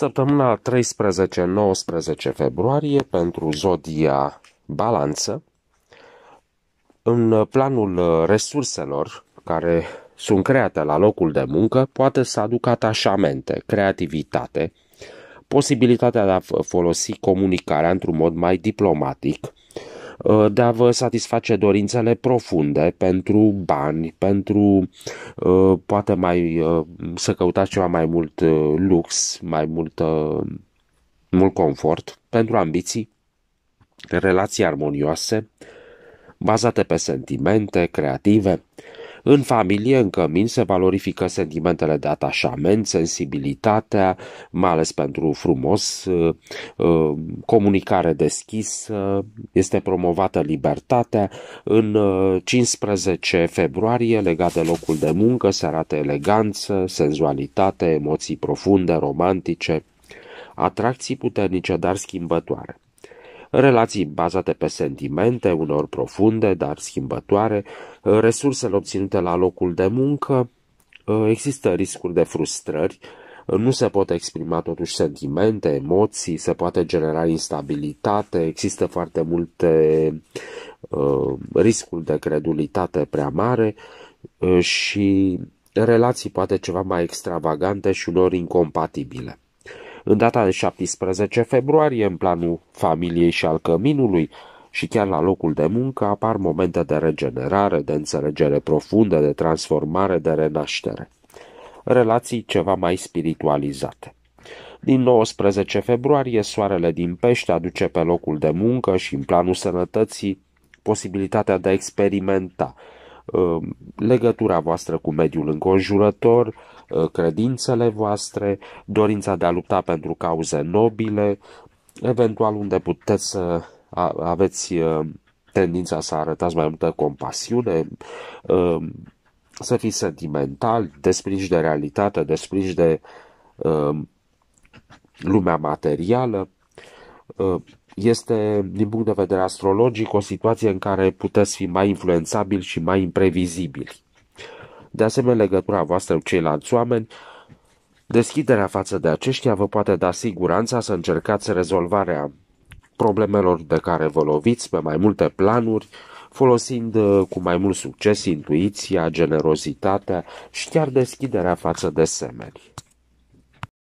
Săptămâna 13-19 februarie pentru Zodia Balanță, în planul uh, resurselor care sunt create la locul de muncă, poate să aducă atașamente, creativitate, posibilitatea de a folosi comunicarea într-un mod mai diplomatic, Uh, de a vă satisface dorințele profunde pentru bani, pentru uh, poate mai uh, să căutați ceva mai mult lux, mai mult, mult confort, pentru ambiții, relații armonioase, bazate pe sentimente creative, în familie, în cămin, se valorifică sentimentele de atașament, sensibilitatea, mai ales pentru frumos, ă, ă, comunicare deschisă, este promovată libertatea. În 15 ă, februarie, legat de locul de muncă, se arată eleganță, senzualitate, emoții profunde, romantice, atracții puternice, dar schimbătoare relații bazate pe sentimente, unor profunde, dar schimbătoare, resursele obținute la locul de muncă, există riscuri de frustrări, nu se pot exprima totuși sentimente, emoții, se poate genera instabilitate, există foarte multe uh, riscuri de credulitate prea mare uh, și relații poate ceva mai extravagante și unor incompatibile. În data de 17 februarie, în planul familiei și al căminului, și chiar la locul de muncă apar momente de regenerare, de înțelegere profundă, de transformare, de renaștere. Relații ceva mai spiritualizate. Din 19 februarie, soarele din pește aduce pe locul de muncă și în planul sănătății posibilitatea de a experimenta, Um, legătura voastră cu mediul înconjurător, uh, credințele voastre, dorința de a lupta pentru cauze nobile, eventual unde puteți să aveți uh, tendința să arătați mai multă compasiune, um, să fiți sentimental, desprinși de realitate, desprinși de um, lumea materială, uh, este, din punct de vedere astrologic, o situație în care puteți fi mai influențabili și mai imprevizibili. De asemenea, legătura voastră cu ceilalți oameni, deschiderea față de aceștia vă poate da siguranța să încercați rezolvarea problemelor de care vă loviți pe mai multe planuri, folosind uh, cu mai mult succes intuiția, generozitatea și chiar deschiderea față de semeni.